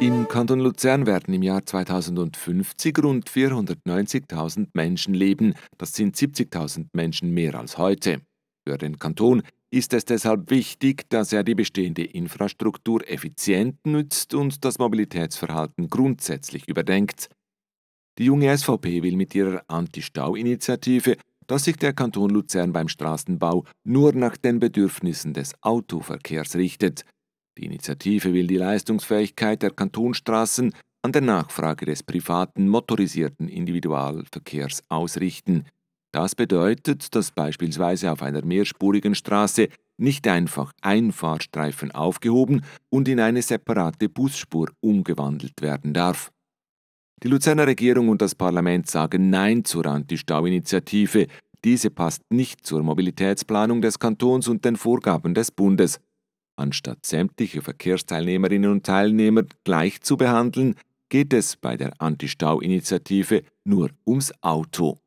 Im Kanton Luzern werden im Jahr 2050 rund 490.000 Menschen leben. Das sind 70.000 Menschen mehr als heute. Für den Kanton ist es deshalb wichtig, dass er die bestehende Infrastruktur effizient nützt und das Mobilitätsverhalten grundsätzlich überdenkt. Die junge SVP will mit ihrer Anti-Stau-Initiative, dass sich der Kanton Luzern beim Straßenbau nur nach den Bedürfnissen des Autoverkehrs richtet. Die Initiative will die Leistungsfähigkeit der Kantonstraßen an der Nachfrage des privaten motorisierten Individualverkehrs ausrichten. Das bedeutet, dass beispielsweise auf einer mehrspurigen Straße nicht einfach ein Fahrstreifen aufgehoben und in eine separate Busspur umgewandelt werden darf. Die Luzerner Regierung und das Parlament sagen Nein zur Anti-Stau-Initiative. Diese passt nicht zur Mobilitätsplanung des Kantons und den Vorgaben des Bundes. Anstatt sämtliche Verkehrsteilnehmerinnen und Teilnehmer gleich zu behandeln, geht es bei der Anti-Stau-Initiative nur ums Auto.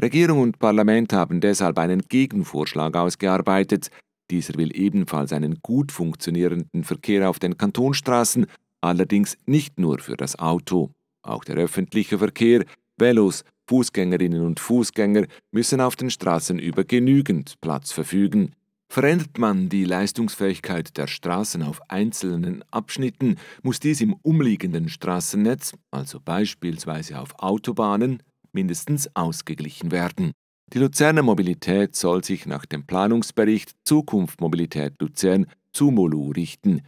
Regierung und Parlament haben deshalb einen Gegenvorschlag ausgearbeitet. Dieser will ebenfalls einen gut funktionierenden Verkehr auf den Kantonstraßen, allerdings nicht nur für das Auto. Auch der öffentliche Verkehr, Velos, Fußgängerinnen und Fußgänger müssen auf den Straßen über genügend Platz verfügen. Verändert man die Leistungsfähigkeit der Straßen auf einzelnen Abschnitten, muss dies im umliegenden Straßennetz, also beispielsweise auf Autobahnen, mindestens ausgeglichen werden. Die Luzerner Mobilität soll sich nach dem Planungsbericht Zukunft Mobilität Luzern Molu richten.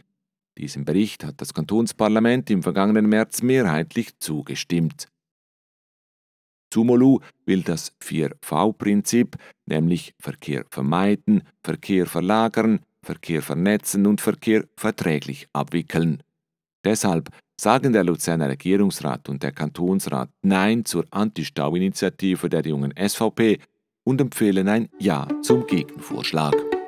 Diesem Bericht hat das Kantonsparlament im vergangenen März mehrheitlich zugestimmt. Zumolu will das 4V-Prinzip, nämlich Verkehr vermeiden, Verkehr verlagern, Verkehr vernetzen und Verkehr verträglich abwickeln. Deshalb sagen der Luzerner Regierungsrat und der Kantonsrat Nein zur Anti-Stau-Initiative der jungen SVP und empfehlen ein Ja zum Gegenvorschlag.